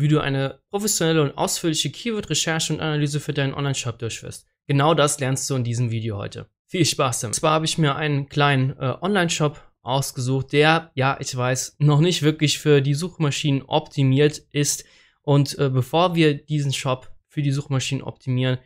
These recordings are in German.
wie du eine professionelle und ausführliche Keyword-Recherche und Analyse für deinen Online-Shop durchführst. Genau das lernst du in diesem Video heute. Viel Spaß damit. Zwar habe ich mir einen kleinen äh, Online-Shop ausgesucht, der, ja, ich weiß, noch nicht wirklich für die Suchmaschinen optimiert ist. Und äh, bevor wir diesen Shop für die Suchmaschinen optimieren,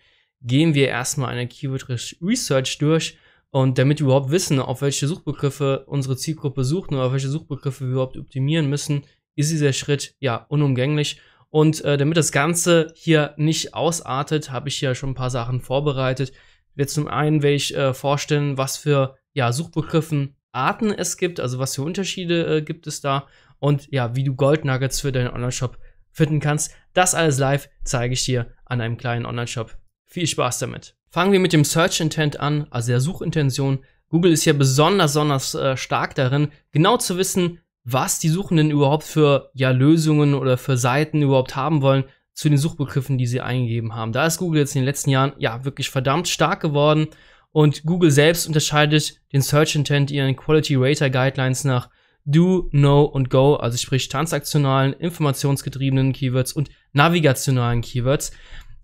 gehen wir erstmal eine Keyword Research durch. Und damit wir überhaupt wissen, auf welche Suchbegriffe unsere Zielgruppe sucht und auf welche Suchbegriffe wir überhaupt optimieren müssen, ist dieser Schritt ja unumgänglich. Und äh, damit das Ganze hier nicht ausartet, habe ich hier schon ein paar Sachen vorbereitet. Jetzt zum einen werde ich äh, vorstellen, was für ja, Suchbegriffen Arten es gibt, also was für Unterschiede äh, gibt es da und ja, wie du Goldnuggets für deinen Online-Shop finden kannst. Das alles live zeige ich dir an einem kleinen Online-Shop. Viel Spaß damit. Fangen wir mit dem Search Intent an, also der Suchintention. Google ist ja besonders, besonders äh, stark darin, genau zu wissen, was die Suchenden überhaupt für ja, Lösungen oder für Seiten überhaupt haben wollen zu den Suchbegriffen, die sie eingegeben haben. Da ist Google jetzt in den letzten Jahren ja wirklich verdammt stark geworden und Google selbst unterscheidet den Search Intent ihren Quality Rater Guidelines nach Do, Know und Go, also sprich transaktionalen, informationsgetriebenen Keywords und navigationalen Keywords.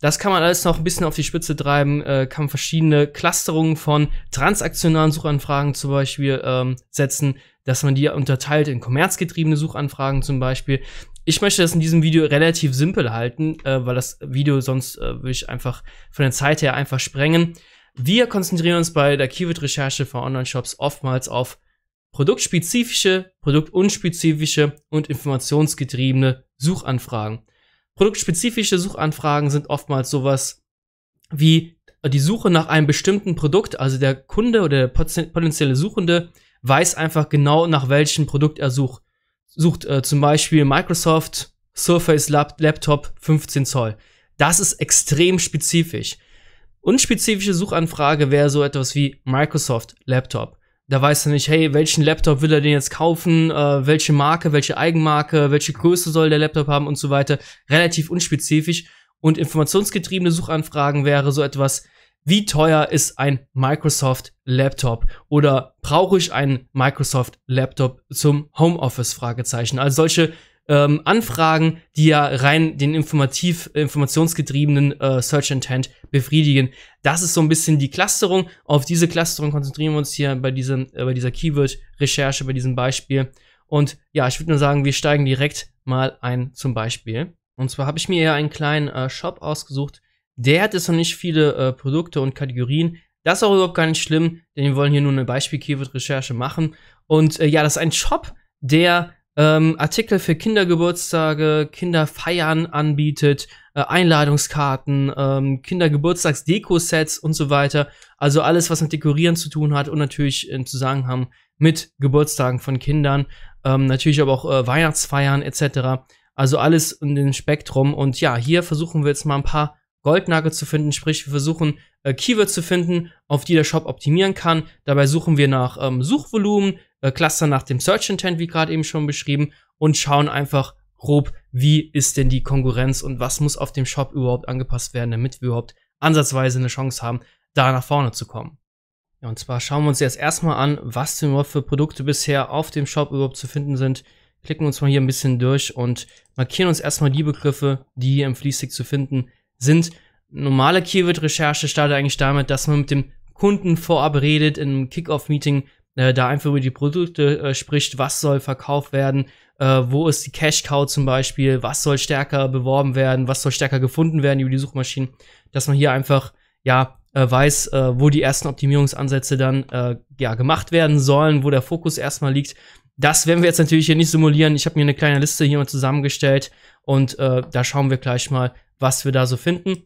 Das kann man alles noch ein bisschen auf die Spitze treiben, äh, kann verschiedene Clusterungen von transaktionalen Suchanfragen zum Beispiel ähm, setzen, dass man die unterteilt in kommerzgetriebene Suchanfragen zum Beispiel. Ich möchte das in diesem Video relativ simpel halten, äh, weil das Video sonst äh, würde ich einfach von der Zeit her einfach sprengen. Wir konzentrieren uns bei der Keyword-Recherche für Online-Shops oftmals auf produktspezifische, produktunspezifische und informationsgetriebene Suchanfragen. Produktspezifische Suchanfragen sind oftmals sowas wie äh, die Suche nach einem bestimmten Produkt, also der Kunde oder der potenzielle Suchende weiß einfach genau, nach welchem Produkt er sucht. Sucht äh, zum Beispiel Microsoft Surface Laptop 15 Zoll. Das ist extrem spezifisch. Unspezifische Suchanfrage wäre so etwas wie Microsoft Laptop da weißt du nicht, hey, welchen Laptop will er denn jetzt kaufen, äh, welche Marke, welche Eigenmarke, welche Größe soll der Laptop haben und so weiter. Relativ unspezifisch. Und informationsgetriebene Suchanfragen wäre so etwas, wie teuer ist ein Microsoft Laptop oder brauche ich einen Microsoft Laptop zum Homeoffice Fragezeichen. Also solche ähm, Anfragen, die ja rein den informativ, informationsgetriebenen äh, Search Intent befriedigen. Das ist so ein bisschen die Clusterung. Auf diese Clusterung konzentrieren wir uns hier bei, diesem, äh, bei dieser Keyword-Recherche, bei diesem Beispiel. Und ja, ich würde nur sagen, wir steigen direkt mal ein zum Beispiel. Und zwar habe ich mir ja einen kleinen äh, Shop ausgesucht. Der hat jetzt noch nicht viele äh, Produkte und Kategorien. Das ist auch überhaupt gar nicht schlimm, denn wir wollen hier nur eine Beispiel-Keyword-Recherche machen. Und äh, ja, das ist ein Shop, der ähm, Artikel für Kindergeburtstage, Kinderfeiern anbietet, äh, Einladungskarten, ähm, Kindergeburtstagsdeko-Sets und so weiter. Also alles, was mit Dekorieren zu tun hat und natürlich im Zusammenhang mit Geburtstagen von Kindern, ähm, natürlich aber auch äh, Weihnachtsfeiern etc. Also alles in dem Spektrum. Und ja, hier versuchen wir jetzt mal ein paar Goldnagel zu finden, sprich wir versuchen äh, Keywords zu finden, auf die der Shop optimieren kann. Dabei suchen wir nach ähm, Suchvolumen, äh, Cluster nach dem Search Intent, wie gerade eben schon beschrieben, und schauen einfach grob, wie ist denn die Konkurrenz und was muss auf dem Shop überhaupt angepasst werden, damit wir überhaupt ansatzweise eine Chance haben, da nach vorne zu kommen. Ja, und zwar schauen wir uns jetzt erstmal an, was denn überhaupt für Produkte bisher auf dem Shop überhaupt zu finden sind. Klicken uns mal hier ein bisschen durch und markieren uns erstmal die Begriffe, die hier im Fließstick zu finden sind. Normale Keyword-Recherche startet eigentlich damit, dass man mit dem Kunden vorab redet in einem Kickoff-Meeting äh, da einfach über die Produkte äh, spricht, was soll verkauft werden, äh, wo ist die Cash Cow zum Beispiel, was soll stärker beworben werden, was soll stärker gefunden werden über die Suchmaschinen, dass man hier einfach ja äh, weiß, äh, wo die ersten Optimierungsansätze dann äh, ja gemacht werden sollen, wo der Fokus erstmal liegt. Das werden wir jetzt natürlich hier nicht simulieren. Ich habe mir eine kleine Liste hier mal zusammengestellt und da schauen wir gleich mal, was wir da so finden.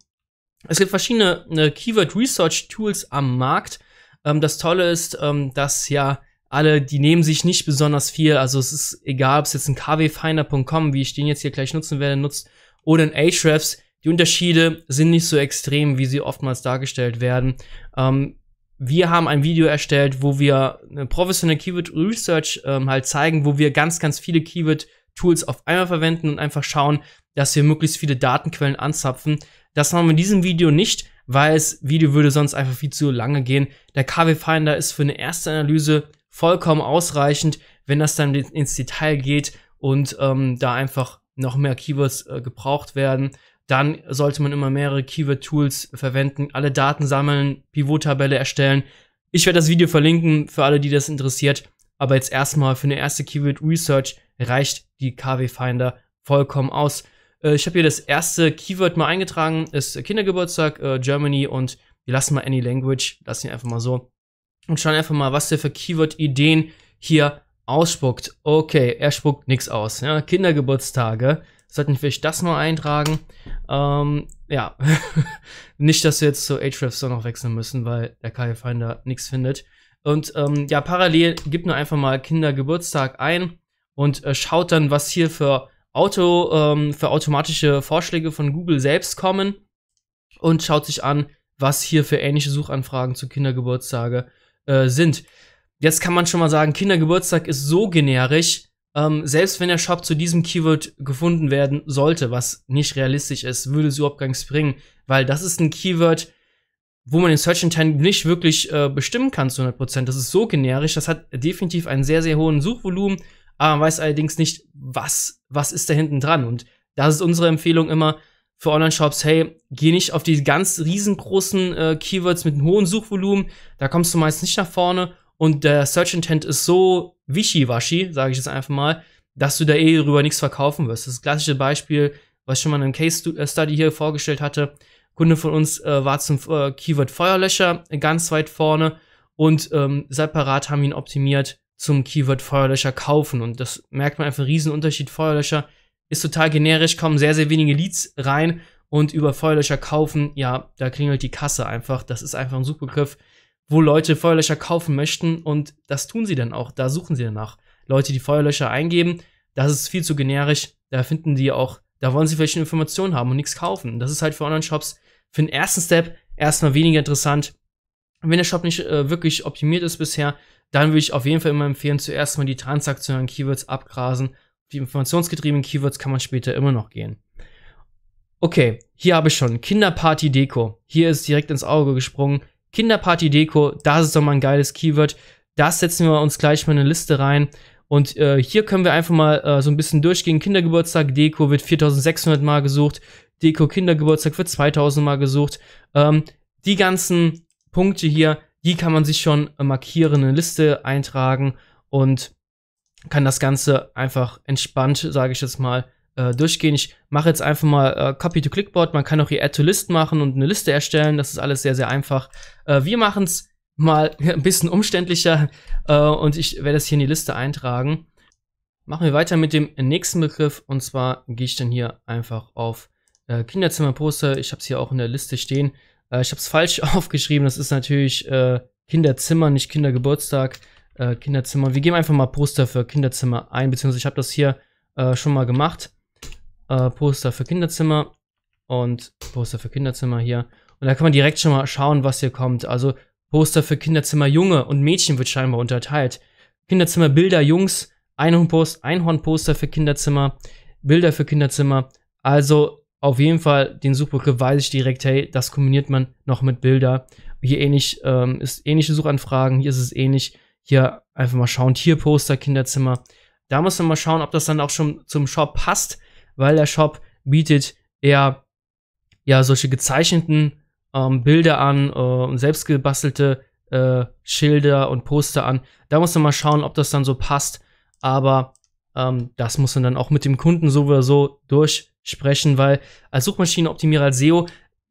Es gibt verschiedene Keyword Research Tools am Markt. Ähm, das Tolle ist, ähm, dass ja alle, die nehmen sich nicht besonders viel. Also es ist egal, ob es jetzt ein kwfinder.com, wie ich den jetzt hier gleich nutzen werde, nutzt, oder ein Ahrefs. Die Unterschiede sind nicht so extrem, wie sie oftmals dargestellt werden. Ähm, wir haben ein Video erstellt, wo wir eine professionelle Keyword Research ähm, halt zeigen, wo wir ganz, ganz viele Keyword Tools auf einmal verwenden und einfach schauen, dass wir möglichst viele Datenquellen anzapfen. Das machen wir in diesem Video nicht weil das Video würde sonst einfach viel zu lange gehen. Der KW Finder ist für eine erste Analyse vollkommen ausreichend, wenn das dann ins Detail geht und ähm, da einfach noch mehr Keywords äh, gebraucht werden. Dann sollte man immer mehrere Keyword-Tools verwenden, alle Daten sammeln, Pivot-Tabelle erstellen. Ich werde das Video verlinken für alle, die das interessiert. Aber jetzt erstmal für eine erste Keyword-Research reicht die KW Finder vollkommen aus. Äh, ich habe hier das erste Keyword mal eingetragen, ist Kindergeburtstag, äh, Germany und wir lassen mal Any Language, lassen ihn einfach mal so und schauen einfach mal, was der für Keyword-Ideen hier ausspuckt. Okay, er spuckt nichts aus. Ja, Kindergeburtstage. Sollten wir vielleicht das mal eintragen. Ähm, ja, nicht, dass wir jetzt zu Ahrefs dann noch wechseln müssen, weil der KI-Finder nichts findet. Und ähm, ja, parallel gibt nur einfach mal Kindergeburtstag ein und äh, schaut dann, was hier für Auto ähm, für automatische Vorschläge von Google selbst kommen und schaut sich an, was hier für ähnliche Suchanfragen zu Kindergeburtstage äh, sind. Jetzt kann man schon mal sagen, Kindergeburtstag ist so generisch, ähm, selbst wenn der Shop zu diesem Keyword gefunden werden sollte, was nicht realistisch ist, würde es überhaupt gar nichts bringen, weil das ist ein Keyword, wo man den Search Intent nicht wirklich äh, bestimmen kann zu 100%. Das ist so generisch, das hat definitiv einen sehr, sehr hohen Suchvolumen aber ah, man weiß allerdings nicht, was, was ist da hinten dran. Und das ist unsere Empfehlung immer für Online-Shops, hey, geh nicht auf die ganz riesengroßen äh, Keywords mit einem hohen Suchvolumen, da kommst du meist nicht nach vorne und der Search Intent ist so wischiwaschi, sage ich jetzt einfach mal, dass du da eh drüber nichts verkaufen wirst. Das, das klassische Beispiel, was ich schon mal in einem Case äh, Study hier vorgestellt hatte, Kunde von uns äh, war zum äh, Keyword Feuerlöcher ganz weit vorne und ähm, separat haben ihn optimiert zum Keyword Feuerlöscher kaufen. Und das merkt man einfach, Unterschied. Feuerlöscher ist total generisch, kommen sehr, sehr wenige Leads rein und über Feuerlöscher kaufen, ja, da klingelt die Kasse einfach. Das ist einfach ein Suchbegriff, wo Leute Feuerlöscher kaufen möchten und das tun sie dann auch. Da suchen sie danach. Leute, die Feuerlöscher eingeben, das ist viel zu generisch. Da finden die auch, da wollen sie vielleicht Informationen haben und nichts kaufen. Das ist halt für Online-Shops für den ersten Step erstmal weniger interessant. Wenn der Shop nicht äh, wirklich optimiert ist bisher, dann würde ich auf jeden Fall immer empfehlen, zuerst mal die transaktionalen Keywords abgrasen. Die informationsgetriebenen Keywords kann man später immer noch gehen. Okay, hier habe ich schon Kinderparty Deko. Hier ist direkt ins Auge gesprungen. Kinderparty Deko, das ist doch mal ein geiles Keyword. Das setzen wir uns gleich mal in eine Liste rein. Und äh, hier können wir einfach mal äh, so ein bisschen durchgehen. Kindergeburtstag Deko wird 4600 mal gesucht. Deko Kindergeburtstag wird 2000 mal gesucht. Ähm, die ganzen Punkte hier, hier kann man sich schon markieren, eine Liste eintragen und kann das Ganze einfach entspannt, sage ich jetzt mal, äh, durchgehen. Ich mache jetzt einfach mal äh, Copy to Clickboard. Man kann auch hier Add to List machen und eine Liste erstellen. Das ist alles sehr, sehr einfach. Äh, wir machen es mal ein bisschen umständlicher äh, und ich werde es hier in die Liste eintragen. Machen wir weiter mit dem nächsten Begriff und zwar gehe ich dann hier einfach auf äh, Kinderzimmerposter. Ich habe es hier auch in der Liste stehen. Äh, ich habe es falsch aufgeschrieben. Das ist natürlich äh, Kinderzimmer, nicht Kindergeburtstag. Äh, Kinderzimmer. Wir geben einfach mal Poster für Kinderzimmer ein, beziehungsweise ich habe das hier äh, schon mal gemacht. Äh, Poster für Kinderzimmer und Poster für Kinderzimmer hier. Und da kann man direkt schon mal schauen, was hier kommt. Also Poster für Kinderzimmer Junge und Mädchen wird scheinbar unterteilt. Kinderzimmer Bilder Jungs, Einhornposter für Kinderzimmer, Bilder für Kinderzimmer. Also auf jeden Fall, den Suchbegriff weiß ich direkt, hey, das kombiniert man noch mit Bilder. Hier ähnlich ähm, ist ähnliche Suchanfragen, hier ist es ähnlich. Hier einfach mal schauen, Tierposter, Kinderzimmer. Da muss man mal schauen, ob das dann auch schon zum Shop passt, weil der Shop bietet eher ja solche gezeichneten ähm, Bilder an äh, und äh, selbstgebastelte äh, Schilder und Poster an. Da muss man mal schauen, ob das dann so passt. Aber ähm, das muss man dann auch mit dem Kunden so oder so durch sprechen, weil als Suchmaschinenoptimierer, als SEO,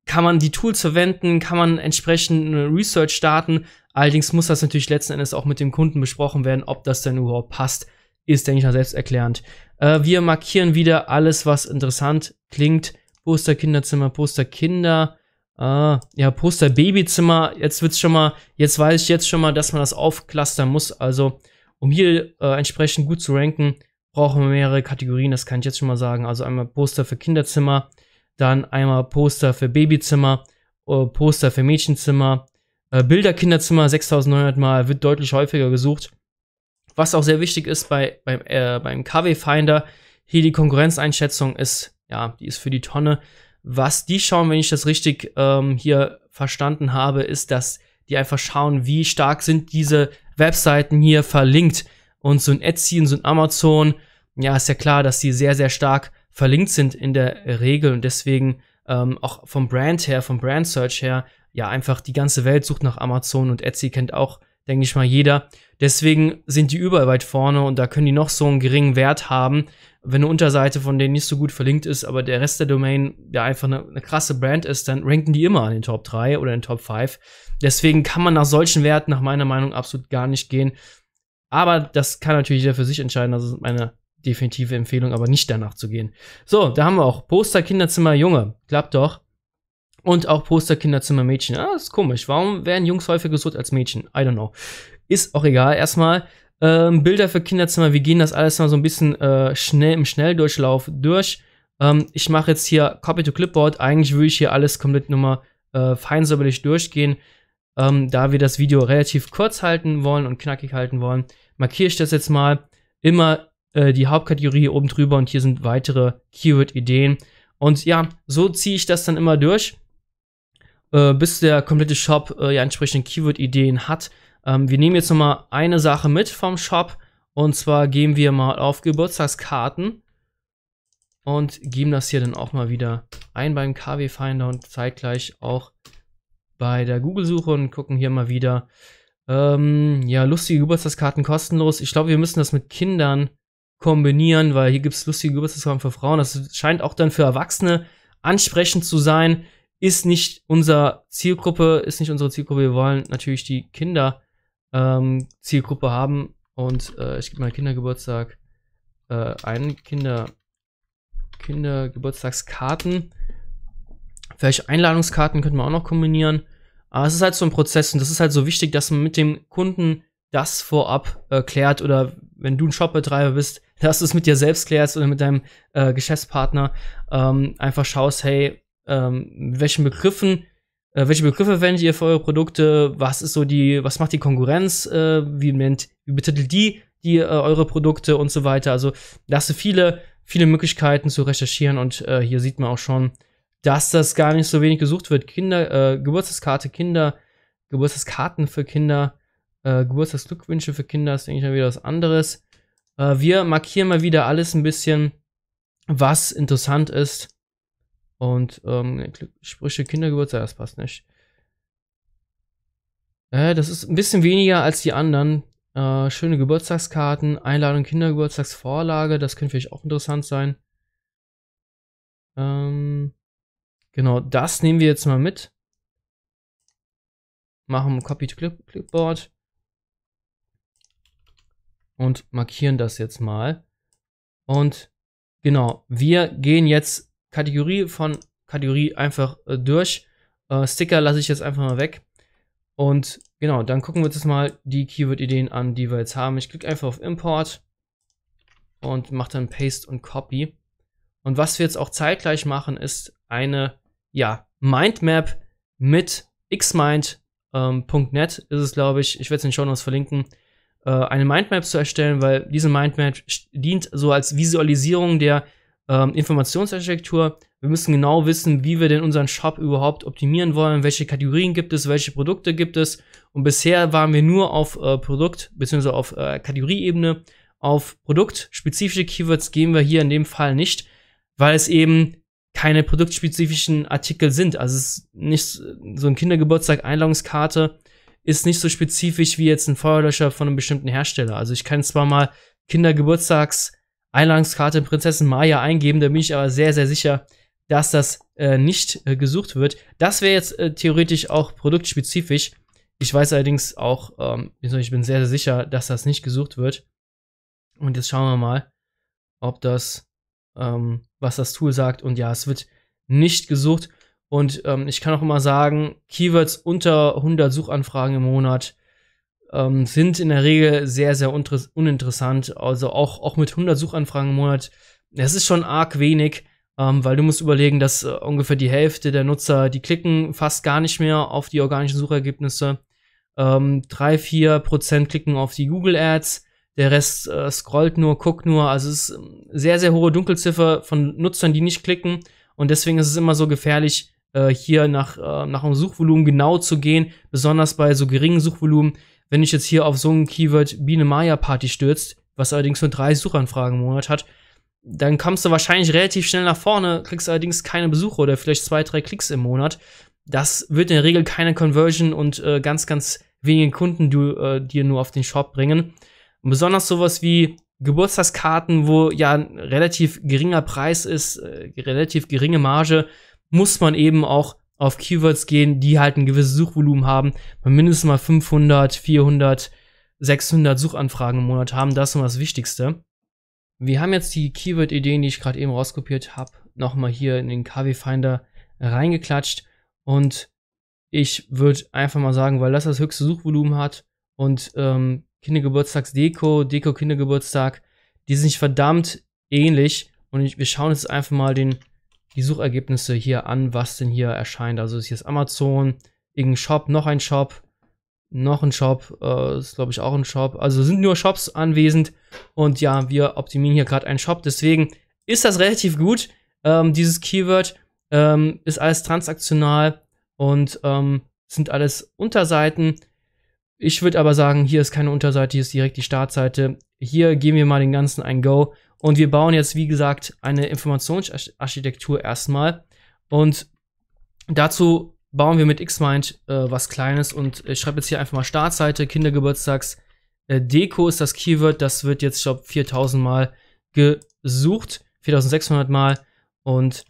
kann man die Tools verwenden, kann man entsprechend eine Research starten. Allerdings muss das natürlich letzten Endes auch mit dem Kunden besprochen werden, ob das denn überhaupt passt. Ist, denke ich mal, selbsterklärend. Äh, wir markieren wieder alles, was interessant klingt. Poster Kinderzimmer, Poster Kinder. Äh, ja, Poster Babyzimmer. Jetzt wird's schon mal, jetzt weiß ich jetzt schon mal, dass man das aufklustern muss. Also, um hier äh, entsprechend gut zu ranken, brauchen wir mehrere Kategorien, das kann ich jetzt schon mal sagen. Also einmal Poster für Kinderzimmer, dann einmal Poster für Babyzimmer, äh, Poster für Mädchenzimmer, äh, Bilder Kinderzimmer 6900 mal, wird deutlich häufiger gesucht. Was auch sehr wichtig ist bei, beim, äh, beim KW Finder, hier die Konkurrenzeinschätzung ist, ja, die ist für die Tonne. Was die schauen, wenn ich das richtig ähm, hier verstanden habe, ist, dass die einfach schauen, wie stark sind diese Webseiten hier verlinkt. Und so ein Etsy und so ein Amazon, ja, ist ja klar, dass die sehr, sehr stark verlinkt sind in der Regel und deswegen ähm, auch vom Brand her, vom Brand Search her, ja, einfach die ganze Welt sucht nach Amazon und Etsy kennt auch, denke ich mal, jeder. Deswegen sind die überall weit vorne und da können die noch so einen geringen Wert haben, wenn eine Unterseite von denen nicht so gut verlinkt ist, aber der Rest der Domain ja einfach eine, eine krasse Brand ist, dann ranken die immer in den Top 3 oder in den Top 5. Deswegen kann man nach solchen Werten nach meiner Meinung absolut gar nicht gehen. Aber das kann natürlich jeder für sich entscheiden. Das ist meine definitive Empfehlung, aber nicht danach zu gehen. So, da haben wir auch Poster Kinderzimmer Junge. Klappt doch. Und auch Poster Kinderzimmer Mädchen. Ah, ist komisch. Warum werden Jungs häufiger gesucht als Mädchen? I don't know. Ist auch egal. Erstmal ähm, Bilder für Kinderzimmer. Wir gehen das alles mal so ein bisschen äh, schnell im Schnelldurchlauf durch. Ähm, ich mache jetzt hier Copy to Clipboard. Eigentlich würde ich hier alles komplett nochmal äh, feinsäuberlich durchgehen. Ähm, da wir das Video relativ kurz halten wollen und knackig halten wollen, markiere ich das jetzt mal. Immer äh, die Hauptkategorie oben drüber und hier sind weitere Keyword-Ideen. Und ja, so ziehe ich das dann immer durch, äh, bis der komplette Shop äh, ja entsprechende Keyword-Ideen hat. Ähm, wir nehmen jetzt nochmal eine Sache mit vom Shop. Und zwar gehen wir mal auf Geburtstagskarten und geben das hier dann auch mal wieder ein beim KW Finder und zeitgleich auch bei der Google-Suche und gucken hier mal wieder, ähm, ja, lustige Geburtstagskarten kostenlos. Ich glaube, wir müssen das mit Kindern kombinieren, weil hier gibt es lustige Geburtstagskarten für Frauen. Das scheint auch dann für Erwachsene ansprechend zu sein. Ist nicht unser Zielgruppe, ist nicht unsere Zielgruppe. Wir wollen natürlich die Kinder ähm, Zielgruppe haben. Und äh, ich gebe mal Kindergeburtstag äh, ein, Kinder, Kindergeburtstagskarten. Vielleicht Einladungskarten könnten wir auch noch kombinieren. Aber es ist halt so ein Prozess und das ist halt so wichtig, dass man mit dem Kunden das vorab äh, klärt oder wenn du ein Shopbetreiber bist, dass du es mit dir selbst klärst oder mit deinem äh, Geschäftspartner, ähm, einfach schaust, hey, ähm, welchen Begriffen, äh, welche Begriffe wendet ihr für eure Produkte, was ist so die, was macht die Konkurrenz, äh, wie, nennt, wie betitelt die, die äh, eure Produkte und so weiter. Also da hast du viele, viele Möglichkeiten zu recherchieren und äh, hier sieht man auch schon, dass das gar nicht so wenig gesucht wird. Kinder, äh, Geburtstagskarte, Kinder, Geburtstagskarten für Kinder, äh, Geburtstagsglückwünsche für Kinder ist, denke ich mal, wieder was anderes. Äh, wir markieren mal wieder alles ein bisschen, was interessant ist. Und ähm, Sprüche Kindergeburtstag, das passt nicht. Äh, das ist ein bisschen weniger als die anderen. Äh, schöne Geburtstagskarten, Einladung Kindergeburtstagsvorlage, das könnte vielleicht auch interessant sein. Ähm, Genau, das nehmen wir jetzt mal mit. Machen Copy to Clipboard. Und markieren das jetzt mal. Und genau, wir gehen jetzt Kategorie von Kategorie einfach äh, durch. Äh, Sticker lasse ich jetzt einfach mal weg. Und genau, dann gucken wir uns jetzt mal die Keyword-Ideen an, die wir jetzt haben. Ich klicke einfach auf Import und mache dann Paste und Copy. Und was wir jetzt auch zeitgleich machen, ist eine ja, Mindmap mit xmind.net ähm, ist es, glaube ich. Ich werde es in den Show Notes verlinken äh, eine Mindmap zu erstellen, weil diese Mindmap dient so als Visualisierung der ähm, Informationsarchitektur. Wir müssen genau wissen, wie wir denn unseren Shop überhaupt optimieren wollen, welche Kategorien gibt es, welche Produkte gibt es. Und bisher waren wir nur auf äh, Produkt- bzw. auf äh, Kategorieebene. Auf produktspezifische Keywords gehen wir hier in dem Fall nicht, weil es eben keine produktspezifischen Artikel sind. Also es ist nicht so ein Kindergeburtstag Einladungskarte ist nicht so spezifisch wie jetzt ein Feuerlöscher von einem bestimmten Hersteller. Also ich kann zwar mal Kindergeburtstags Einladungskarte Prinzessin Maya eingeben, da bin ich aber sehr sehr sicher, dass das äh, nicht äh, gesucht wird. Das wäre jetzt äh, theoretisch auch produktspezifisch. Ich weiß allerdings auch, ähm, ich bin sehr, sehr sicher, dass das nicht gesucht wird. Und jetzt schauen wir mal, ob das ähm, was das Tool sagt. Und ja, es wird nicht gesucht. Und ähm, ich kann auch immer sagen, Keywords unter 100 Suchanfragen im Monat ähm, sind in der Regel sehr, sehr uninteressant. Also auch, auch mit 100 Suchanfragen im Monat, das ist schon arg wenig, ähm, weil du musst überlegen, dass äh, ungefähr die Hälfte der Nutzer, die klicken fast gar nicht mehr auf die organischen Suchergebnisse. Ähm, 3-4% klicken auf die Google Ads. Der Rest äh, scrollt nur, guckt nur. Also es ist ähm, sehr, sehr hohe Dunkelziffer von Nutzern, die nicht klicken. Und deswegen ist es immer so gefährlich, äh, hier nach, äh, nach einem Suchvolumen genau zu gehen, besonders bei so geringen Suchvolumen. Wenn ich jetzt hier auf so ein Keyword Biene Maya Party stürzt, was allerdings nur drei Suchanfragen im Monat hat, dann kommst du wahrscheinlich relativ schnell nach vorne, kriegst allerdings keine Besucher oder vielleicht zwei, drei Klicks im Monat. Das wird in der Regel keine Conversion und äh, ganz, ganz wenige Kunden du, äh, dir nur auf den Shop bringen. Und besonders sowas wie Geburtstagskarten, wo ja ein relativ geringer Preis ist, äh, relativ geringe Marge, muss man eben auch auf Keywords gehen, die halt ein gewisses Suchvolumen haben, weil mindestens mal 500, 400, 600 Suchanfragen im Monat haben, das ist immer das Wichtigste. Wir haben jetzt die Keyword-Ideen, die ich gerade eben rauskopiert habe, nochmal hier in den KW-Finder reingeklatscht und ich würde einfach mal sagen, weil das das höchste Suchvolumen hat und ähm, Kindergeburtstagsdeko, Deko Kindergeburtstag, die sind verdammt ähnlich und ich, wir schauen jetzt einfach mal den, die Suchergebnisse hier an, was denn hier erscheint. Also ist hier ist Amazon, irgendein Shop, noch ein Shop, noch ein Shop, äh, ist glaube ich auch ein Shop. Also sind nur Shops anwesend und ja, wir optimieren hier gerade einen Shop, deswegen ist das relativ gut, ähm, dieses Keyword. Ähm, ist alles transaktional und ähm, sind alles Unterseiten, ich würde aber sagen, hier ist keine Unterseite, hier ist direkt die Startseite. Hier geben wir mal den ganzen ein Go. Und wir bauen jetzt, wie gesagt, eine Informationsarchitektur erstmal. Und dazu bauen wir mit Xmind äh, was Kleines. Und ich schreibe jetzt hier einfach mal Startseite, Kindergeburtstags. Äh, Deko ist das Keyword. Das wird jetzt, ich glaube, 4000 Mal gesucht. 4600 Mal. Und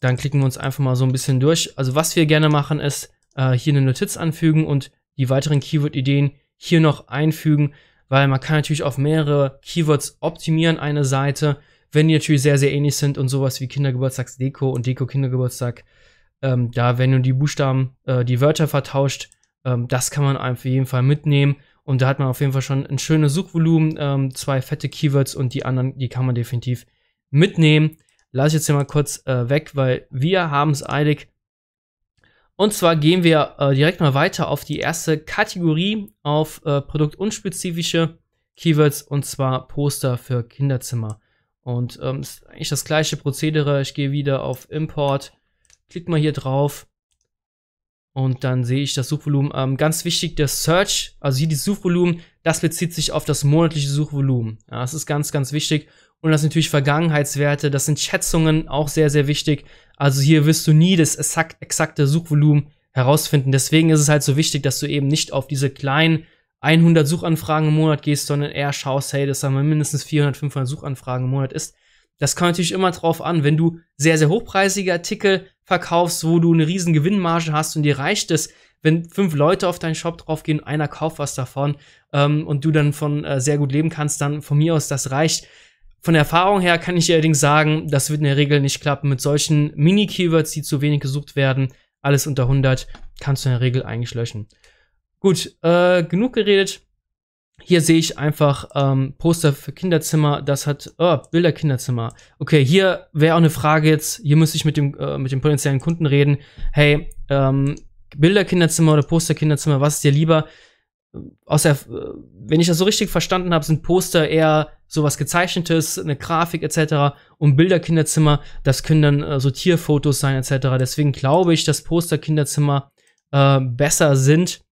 dann klicken wir uns einfach mal so ein bisschen durch. Also was wir gerne machen ist, äh, hier eine Notiz anfügen und die weiteren Keyword-Ideen hier noch einfügen, weil man kann natürlich auf mehrere Keywords optimieren, eine Seite, wenn die natürlich sehr, sehr ähnlich sind und sowas wie Kindergeburtstagsdeko und Deko-Kindergeburtstag, ähm, da werden nun die Buchstaben, äh, die Wörter vertauscht, ähm, das kann man auf jeden Fall mitnehmen und da hat man auf jeden Fall schon ein schönes Suchvolumen, ähm, zwei fette Keywords und die anderen, die kann man definitiv mitnehmen. Lass ich jetzt hier mal kurz äh, weg, weil wir haben es eilig. Und zwar gehen wir äh, direkt mal weiter auf die erste Kategorie, auf äh, produktunspezifische Keywords und zwar Poster für Kinderzimmer. Und ähm, ist eigentlich das gleiche Prozedere. Ich gehe wieder auf Import, klicke mal hier drauf und dann sehe ich das Suchvolumen. Ähm, ganz wichtig, der Search, also hier das Suchvolumen, das bezieht sich auf das monatliche Suchvolumen. Ja, das ist ganz, ganz wichtig. Und das sind natürlich Vergangenheitswerte, das sind Schätzungen, auch sehr, sehr wichtig. Also hier wirst du nie das exakt, exakte Suchvolumen herausfinden. Deswegen ist es halt so wichtig, dass du eben nicht auf diese kleinen 100 Suchanfragen im Monat gehst, sondern eher schaust, hey, das haben wir mindestens 400, 500 Suchanfragen im Monat ist. Das kommt natürlich immer drauf an, wenn du sehr, sehr hochpreisige Artikel verkaufst, wo du eine riesen Gewinnmarge hast und dir reicht es, wenn fünf Leute auf deinen Shop draufgehen, einer kauft was davon ähm, und du dann von äh, sehr gut leben kannst, dann von mir aus das reicht. Von der Erfahrung her kann ich allerdings sagen, das wird in der Regel nicht klappen. Mit solchen Mini-Keywords, die zu wenig gesucht werden, alles unter 100, kannst du in der Regel eigentlich löschen. Gut, äh, genug geredet. Hier sehe ich einfach ähm, Poster für Kinderzimmer, das hat oh, Bilder Kinderzimmer. Okay, hier wäre auch eine Frage jetzt, hier müsste ich mit dem, äh, mit dem potenziellen Kunden reden. Hey, ähm, Bilder Kinderzimmer oder Poster Kinderzimmer, was ist dir lieber? Aus der, äh, wenn ich das so richtig verstanden habe, sind Poster eher sowas gezeichnetes, eine Grafik etc. Und Bilder Kinderzimmer, das können dann äh, so Tierfotos sein etc. Deswegen glaube ich, dass Poster Kinderzimmer äh, besser sind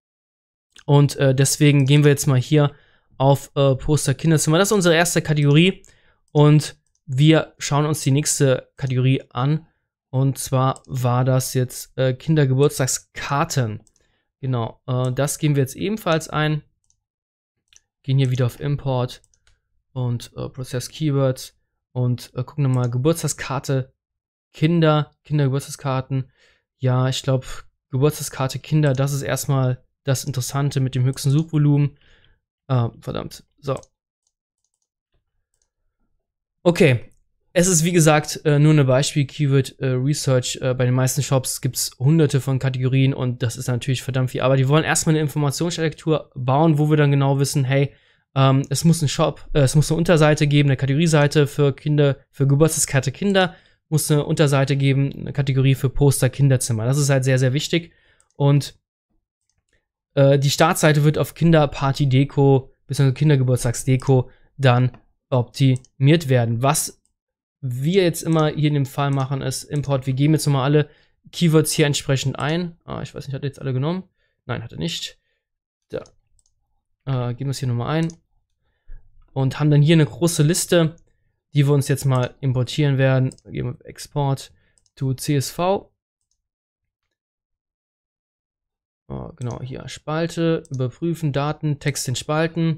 und äh, deswegen gehen wir jetzt mal hier auf äh, Poster Kinderzimmer. Das ist unsere erste Kategorie. Und wir schauen uns die nächste Kategorie an. Und zwar war das jetzt äh, Kindergeburtstagskarten. Genau, äh, das geben wir jetzt ebenfalls ein. Gehen hier wieder auf Import und äh, Prozess Keywords und äh, gucken nochmal Geburtstagskarte Kinder, Kindergeburtstagskarten. Ja, ich glaube, Geburtstagskarte Kinder, das ist erstmal das Interessante mit dem höchsten Suchvolumen. Ah, verdammt. So. Okay. Es ist wie gesagt äh, nur eine Beispiel-Keyword-Research. Äh, äh, bei den meisten Shops gibt es hunderte von Kategorien und das ist natürlich verdammt viel. Aber die wollen erstmal eine Informationsarchitektur bauen, wo wir dann genau wissen, hey, ähm, es muss einen Shop, äh, es muss eine Unterseite geben, eine Kategorieseite für Kinder, für Geburtstagskarte Kinder, muss eine Unterseite geben, eine Kategorie für Poster Kinderzimmer. Das ist halt sehr, sehr wichtig. Und äh, die Startseite wird auf Kinderparty-Deko bzw. Kindergeburtstagsdeko dann optimiert werden. Was wir jetzt immer hier in dem Fall machen, ist Import. Wir geben jetzt nochmal alle Keywords hier entsprechend ein. Ah, ich weiß nicht, hat er jetzt alle genommen? Nein, hat er nicht. Da. Äh, geben wir es hier nochmal ein. Und haben dann hier eine große Liste, die wir uns jetzt mal importieren werden. Geben wir Export to CSV. Oh, genau, hier Spalte, überprüfen, Daten, Text in Spalten,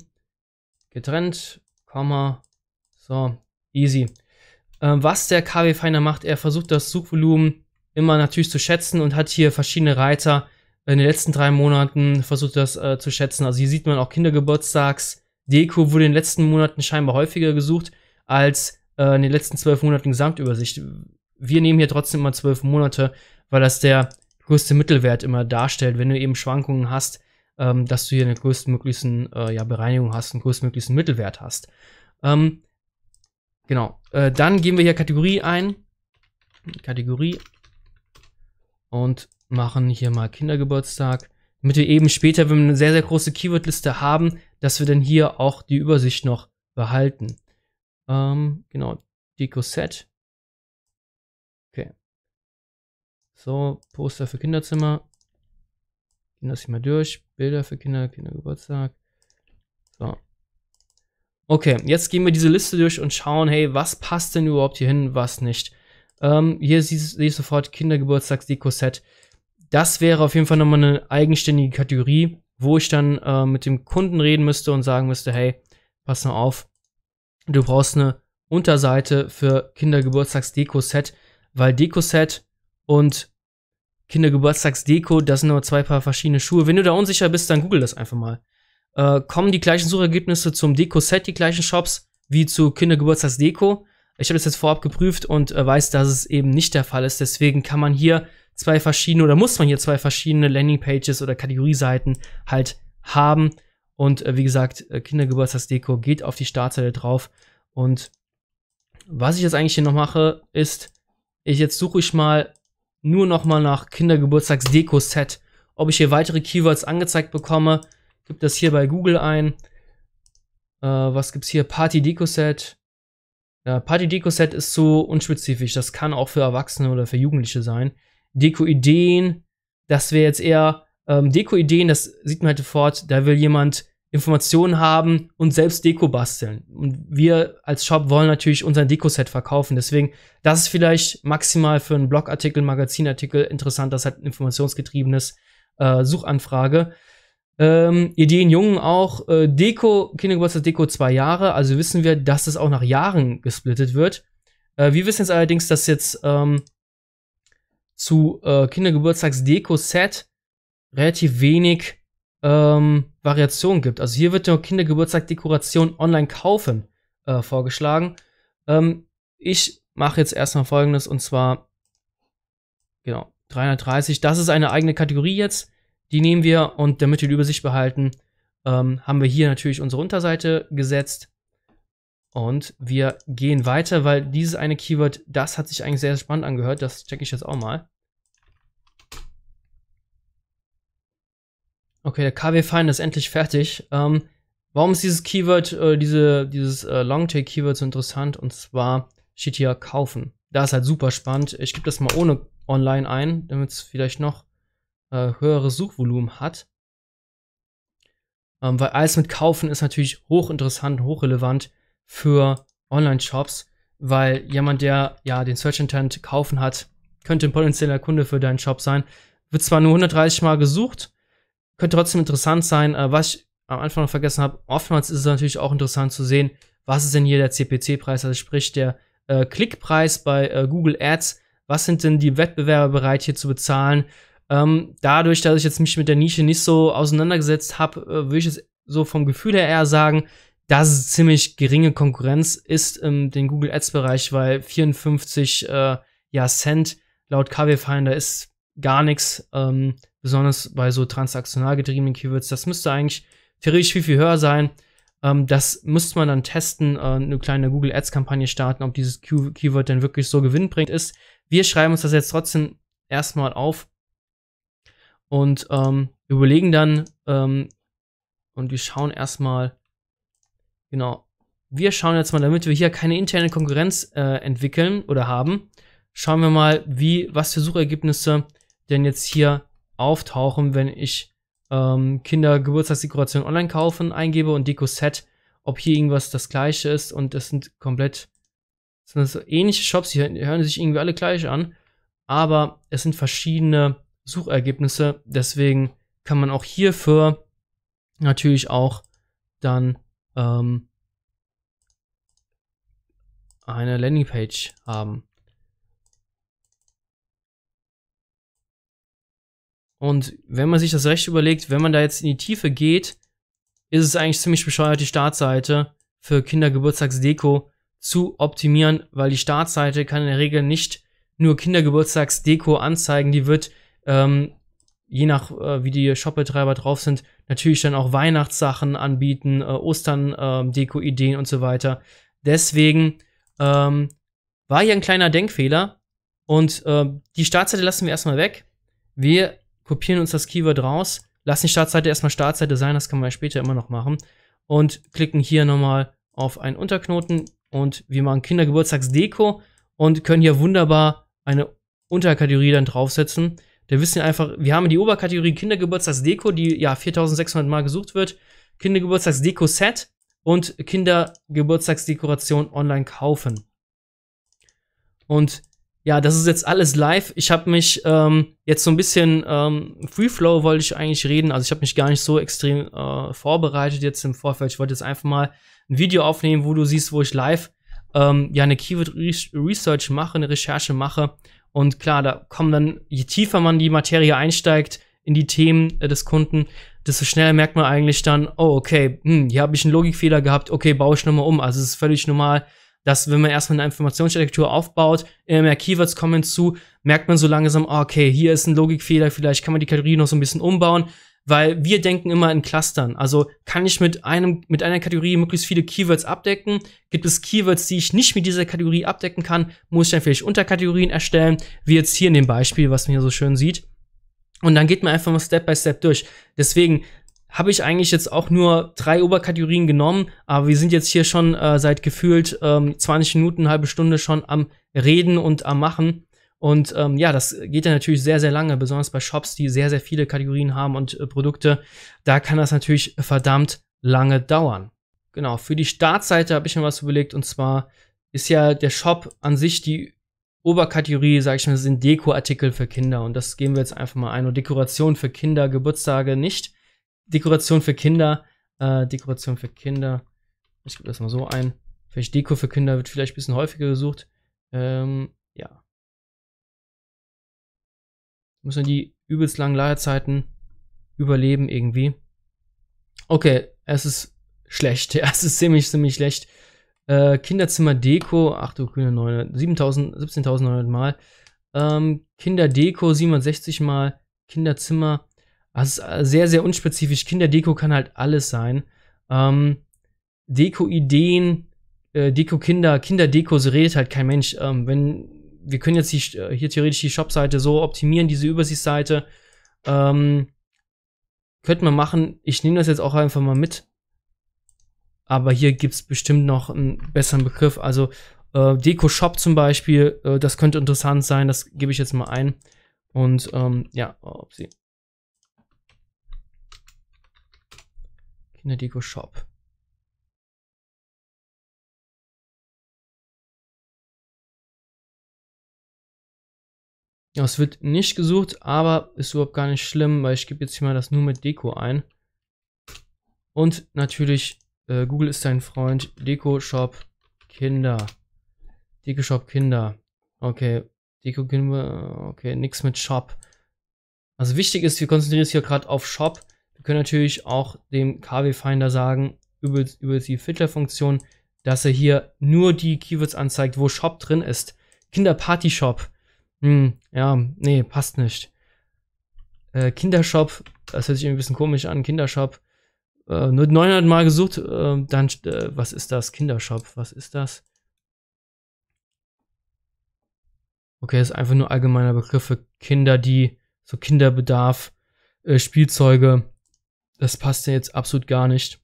getrennt, Komma, so, easy. Ähm, was der KW-Finder macht, er versucht das Suchvolumen immer natürlich zu schätzen und hat hier verschiedene Reiter. In den letzten drei Monaten versucht das äh, zu schätzen. Also hier sieht man auch Kindergeburtstags. Deko wurde in den letzten Monaten scheinbar häufiger gesucht als äh, in den letzten zwölf Monaten Gesamtübersicht. Wir nehmen hier trotzdem immer zwölf Monate, weil das der größte Mittelwert immer darstellt, wenn du eben Schwankungen hast, ähm, dass du hier eine größtmögliche äh, ja, Bereinigung hast, einen größtmöglichen Mittelwert hast. Ähm, genau, äh, dann geben wir hier Kategorie ein, Kategorie und machen hier mal Kindergeburtstag, damit wir eben später, wenn wir eine sehr, sehr große Keywordliste haben, dass wir dann hier auch die Übersicht noch behalten. Ähm, genau, Deco Set So, Poster für Kinderzimmer. Gehen das hier mal durch. Bilder für Kinder, Kindergeburtstag. So. Okay, jetzt gehen wir diese Liste durch und schauen, hey, was passt denn überhaupt hier hin, was nicht. Ähm, hier sehe ich sofort Kindergeburtstagsdeko-Set. Das wäre auf jeden Fall nochmal eine eigenständige Kategorie, wo ich dann äh, mit dem Kunden reden müsste und sagen müsste, hey, pass mal auf, du brauchst eine Unterseite für Kindergeburtstagsdeko-Set, weil Deko-Set und Kindergeburtstagsdeko, das sind nur zwei Paar verschiedene Schuhe. Wenn du da unsicher bist, dann google das einfach mal. Äh, kommen die gleichen Suchergebnisse zum Deko-Set, die gleichen Shops, wie zu Kindergeburtstagsdeko? Ich habe das jetzt vorab geprüft und äh, weiß, dass es eben nicht der Fall ist. Deswegen kann man hier zwei verschiedene oder muss man hier zwei verschiedene Landingpages oder Kategorieseiten halt haben. Und äh, wie gesagt, äh, Kindergeburtstagsdeko geht auf die Startseite drauf. Und was ich jetzt eigentlich hier noch mache, ist, ich jetzt suche ich mal nur nochmal nach Kindergeburtstagsdeko-Set. Ob ich hier weitere Keywords angezeigt bekomme, gibt das hier bei Google ein. Äh, was gibt's hier? Party-Deko-Set. Ja, Party-Deko-Set ist so unspezifisch. Das kann auch für Erwachsene oder für Jugendliche sein. Deko-Ideen, das wäre jetzt eher ähm, Deko-Ideen, das sieht man halt sofort, da will jemand Informationen haben und selbst Deko basteln. Und wir als Shop wollen natürlich unser Deko-Set verkaufen. Deswegen, das ist vielleicht maximal für einen Blogartikel, Magazinartikel interessant, das hat ein informationsgetriebenes äh, Suchanfrage. Ähm, Ideen Jungen auch, äh, Deko, Kindergeburtstag Deko zwei Jahre, also wissen wir, dass es auch nach Jahren gesplittet wird. Äh, wir wissen jetzt allerdings, dass jetzt ähm, zu äh, Kindergeburtstagsdeko-Set relativ wenig ähm, Variationen gibt. Also hier wird ja Kindergeburtstag Dekoration online kaufen äh, vorgeschlagen. Ähm, ich mache jetzt erstmal folgendes und zwar, genau, 330. Das ist eine eigene Kategorie jetzt. Die nehmen wir und damit wir die Übersicht behalten, ähm, haben wir hier natürlich unsere Unterseite gesetzt. Und wir gehen weiter, weil dieses eine Keyword, das hat sich eigentlich sehr, sehr spannend angehört. Das checke ich jetzt auch mal. Okay, der KW Fine ist endlich fertig. Ähm, warum ist dieses Keyword, äh, diese, dieses äh, Longtail-Keyword so interessant? Und zwar steht hier kaufen. Da ist halt super spannend. Ich gebe das mal ohne online ein, damit es vielleicht noch äh, höheres Suchvolumen hat. Ähm, weil alles mit kaufen ist natürlich hochinteressant, hochrelevant für Online-Shops, weil jemand, der ja den Search Intent kaufen hat, könnte ein potenzieller Kunde für deinen Shop sein. Wird zwar nur 130 Mal gesucht, könnte trotzdem interessant sein. Äh, was ich am Anfang noch vergessen habe, oftmals ist es natürlich auch interessant zu sehen, was ist denn hier der CPC-Preis, also sprich der äh, Klickpreis bei äh, Google Ads. Was sind denn die Wettbewerber bereit hier zu bezahlen? Ähm, dadurch, dass ich jetzt mich mit der Nische nicht so auseinandergesetzt habe, äh, würde ich es so vom Gefühl her eher sagen, dass es ziemlich geringe Konkurrenz ist im den Google Ads Bereich, weil 54 äh, ja, Cent laut KW Finder ist gar nichts, ähm, besonders bei so transaktional getriebenen Keywords. Das müsste eigentlich theoretisch viel, viel höher sein. Ähm, das müsste man dann testen, äh, eine kleine Google Ads Kampagne starten, ob dieses Key Keyword denn wirklich so gewinnbringend ist. Wir schreiben uns das jetzt trotzdem erstmal auf und ähm, überlegen dann ähm, und wir schauen erstmal, genau, wir schauen jetzt mal, damit wir hier keine interne Konkurrenz äh, entwickeln oder haben, schauen wir mal, wie, was für Suchergebnisse denn jetzt hier auftauchen, wenn ich ähm, Geburtstagsdekoration online kaufen eingebe und Deko-Set, ob hier irgendwas das gleiche ist und das sind komplett sind so ähnliche Shops, die hören sich irgendwie alle gleich an, aber es sind verschiedene Suchergebnisse, deswegen kann man auch hierfür natürlich auch dann ähm, eine Landingpage haben. Und wenn man sich das recht überlegt, wenn man da jetzt in die Tiefe geht, ist es eigentlich ziemlich bescheuert, die Startseite für Kindergeburtstagsdeko zu optimieren, weil die Startseite kann in der Regel nicht nur Kindergeburtstagsdeko anzeigen, die wird ähm, je nach äh, wie die Shopbetreiber drauf sind, natürlich dann auch Weihnachtssachen anbieten, äh, Ostern, ähm, Deko-Ideen und so weiter. Deswegen ähm, war hier ein kleiner Denkfehler und äh, die Startseite lassen wir erstmal weg. Wir kopieren uns das Keyword raus, lassen die Startseite erstmal Startseite sein, das kann man ja später immer noch machen, und klicken hier nochmal auf einen Unterknoten und wir machen Kindergeburtstagsdeko und können hier wunderbar eine Unterkategorie dann draufsetzen. Da wissen wir einfach, wir haben die Oberkategorie Kindergeburtstagsdeko, die ja 4600 Mal gesucht wird, Kindergeburtstagsdeko-Set und Kindergeburtstagsdekoration online kaufen. Und ja, das ist jetzt alles live. Ich habe mich ähm, jetzt so ein bisschen ähm, Flow wollte ich eigentlich reden. Also ich habe mich gar nicht so extrem äh, vorbereitet jetzt im Vorfeld. Ich wollte jetzt einfach mal ein Video aufnehmen, wo du siehst, wo ich live ähm, ja eine Keyword Research mache, eine Recherche mache. Und klar, da kommen dann, je tiefer man die Materie einsteigt in die Themen äh, des Kunden, desto schneller merkt man eigentlich dann, oh, okay, hm, hier habe ich einen Logikfehler gehabt, okay, baue ich nochmal um. Also es ist völlig normal, dass wenn man erstmal eine Informationsarchitektur aufbaut, immer mehr Keywords kommen zu, merkt man so langsam, ah, okay, hier ist ein Logikfehler, vielleicht kann man die Kategorie noch so ein bisschen umbauen, weil wir denken immer in Clustern. Also kann ich mit einem, mit einer Kategorie möglichst viele Keywords abdecken? Gibt es Keywords, die ich nicht mit dieser Kategorie abdecken kann? Muss ich dann vielleicht Unterkategorien erstellen? Wie jetzt hier in dem Beispiel, was man hier so schön sieht. Und dann geht man einfach mal Step by Step durch. Deswegen, habe ich eigentlich jetzt auch nur drei Oberkategorien genommen, aber wir sind jetzt hier schon äh, seit gefühlt ähm, 20 Minuten, halbe Stunde schon am Reden und am Machen. Und ähm, ja, das geht ja natürlich sehr, sehr lange, besonders bei Shops, die sehr, sehr viele Kategorien haben und äh, Produkte. Da kann das natürlich verdammt lange dauern. Genau, für die Startseite habe ich mir was überlegt und zwar ist ja der Shop an sich die Oberkategorie, sage ich mal, sind Dekoartikel für Kinder und das geben wir jetzt einfach mal ein und Dekoration für Kinder, Geburtstage nicht. Dekoration für Kinder. Äh, Dekoration für Kinder. Ich gebe das mal so ein. Vielleicht Deko für Kinder wird vielleicht ein bisschen häufiger gesucht. Ähm, ja. Müssen die übelst langen Ladezeiten überleben irgendwie. Okay, es ist schlecht. Ja, es ist ziemlich, ziemlich schlecht. Äh, Kinderzimmer-Deko, ach du grüne 17.900 Mal. Ähm, Deko 760 Mal. Kinderzimmer also sehr, sehr unspezifisch. Kinderdeko kann halt alles sein. Ähm, Deko-Ideen, äh, Deko-Kinder, Kinderdeko, so redet halt kein Mensch. Ähm, wenn, wir können jetzt die, äh, hier theoretisch die Shop-Seite so optimieren, diese Übersichtsseite. Ähm, könnte man machen. Ich nehme das jetzt auch einfach mal mit. Aber hier gibt es bestimmt noch einen besseren Begriff. Also äh, Deko-Shop zum Beispiel, äh, das könnte interessant sein. Das gebe ich jetzt mal ein. Und ähm, ja, ob sie in der Deko Shop. Ja, Es wird nicht gesucht, aber ist überhaupt gar nicht schlimm, weil ich gebe jetzt hier mal das nur mit Deko ein. Und natürlich, äh, Google ist dein Freund, Deko Shop Kinder. Deko Shop Kinder. Okay, Deko Kinder, okay, nichts mit Shop. Also wichtig ist, wir konzentrieren uns hier gerade auf Shop, wir können natürlich auch dem KW-Finder sagen, über, über die Filterfunktion, dass er hier nur die Keywords anzeigt, wo Shop drin ist. Kinderparty-Shop. Hm, ja, nee, passt nicht. Äh, Kindershop, das hört sich irgendwie ein bisschen komisch an, Kindershop. Äh, nur 900 Mal gesucht, äh, dann, äh, was ist das? Kindershop, was ist das? Okay, das ist einfach nur allgemeiner Begriff für Kinder, die so Kinderbedarf, äh, Spielzeuge, das passt ja jetzt absolut gar nicht.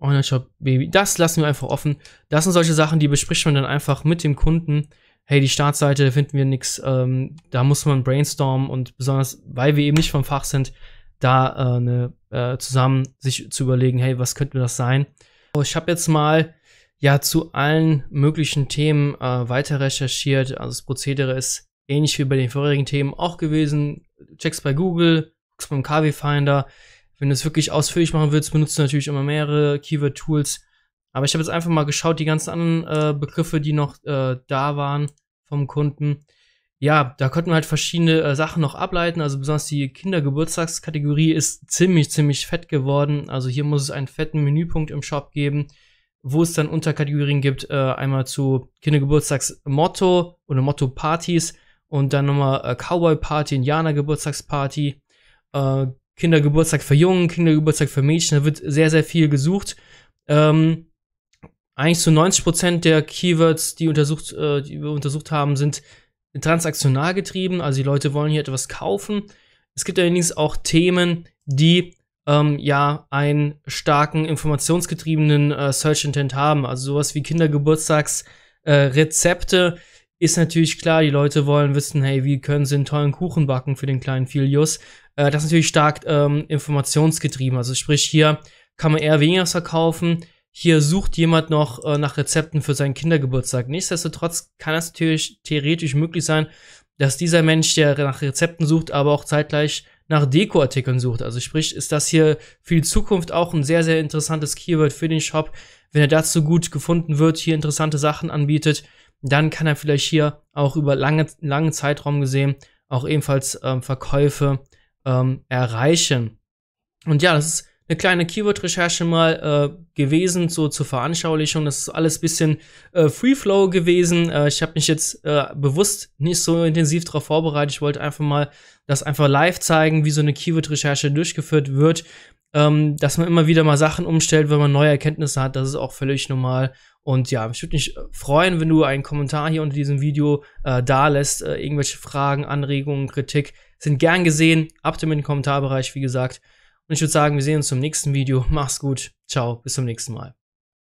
Online-Shop, Baby. Das lassen wir einfach offen. Das sind solche Sachen, die bespricht man dann einfach mit dem Kunden. Hey, die Startseite finden wir nichts. Ähm, da muss man brainstormen und besonders, weil wir eben nicht vom Fach sind, da äh, ne, äh, zusammen sich zu überlegen, hey, was könnte das sein? Ich habe jetzt mal ja zu allen möglichen Themen äh, weiter recherchiert. Also das Prozedere ist ähnlich wie bei den vorherigen Themen auch gewesen. Checks bei Google, guckst beim KW Finder, wenn du es wirklich ausführlich machen willst, benutzt du natürlich immer mehrere Keyword-Tools. Aber ich habe jetzt einfach mal geschaut, die ganzen anderen äh, Begriffe, die noch äh, da waren vom Kunden. Ja, da konnten wir halt verschiedene äh, Sachen noch ableiten. Also besonders die Kindergeburtstagskategorie ist ziemlich, ziemlich fett geworden. Also hier muss es einen fetten Menüpunkt im Shop geben, wo es dann Unterkategorien gibt. Äh, einmal zu Kindergeburtstagsmotto oder Motto-Partys und dann nochmal äh, Cowboy-Party, Indianer-Geburtstagsparty, äh, Kindergeburtstag für Jungen, Kindergeburtstag für Mädchen, da wird sehr, sehr viel gesucht. Ähm, eigentlich zu so 90% der Keywords, die, untersucht, äh, die wir untersucht haben, sind transaktional getrieben, also die Leute wollen hier etwas kaufen. Es gibt allerdings auch Themen, die ähm, ja einen starken informationsgetriebenen äh, Search Intent haben, also sowas wie Kindergeburtstagsrezepte. Äh, ist natürlich klar, die Leute wollen wissen, hey, wie können sie einen tollen Kuchen backen für den kleinen Filius. Äh, das ist natürlich stark ähm, informationsgetrieben. Also sprich, hier kann man eher weniger verkaufen. Hier sucht jemand noch äh, nach Rezepten für seinen Kindergeburtstag. Nichtsdestotrotz kann es natürlich theoretisch möglich sein, dass dieser Mensch, der nach Rezepten sucht, aber auch zeitgleich nach Dekoartikeln sucht. Also sprich, ist das hier für die Zukunft auch ein sehr, sehr interessantes Keyword für den Shop. Wenn er dazu gut gefunden wird, hier interessante Sachen anbietet, dann kann er vielleicht hier auch über lange, langen Zeitraum gesehen auch ebenfalls ähm, Verkäufe ähm, erreichen. Und ja, das ist eine kleine Keyword-Recherche mal äh, gewesen, so zur Veranschaulichung. Das ist alles bisschen äh, Free-Flow gewesen. Äh, ich habe mich jetzt äh, bewusst nicht so intensiv darauf vorbereitet. Ich wollte einfach mal das einfach live zeigen, wie so eine Keyword-Recherche durchgeführt wird. Ähm, dass man immer wieder mal Sachen umstellt, wenn man neue Erkenntnisse hat. Das ist auch völlig normal und ja, ich würde mich äh, freuen, wenn du einen Kommentar hier unter diesem Video äh, da lässt. Äh, irgendwelche Fragen, Anregungen, Kritik sind gern gesehen. Ab dem Kommentarbereich, wie gesagt. Und ich würde sagen, wir sehen uns zum nächsten Video. Mach's gut. Ciao, bis zum nächsten Mal.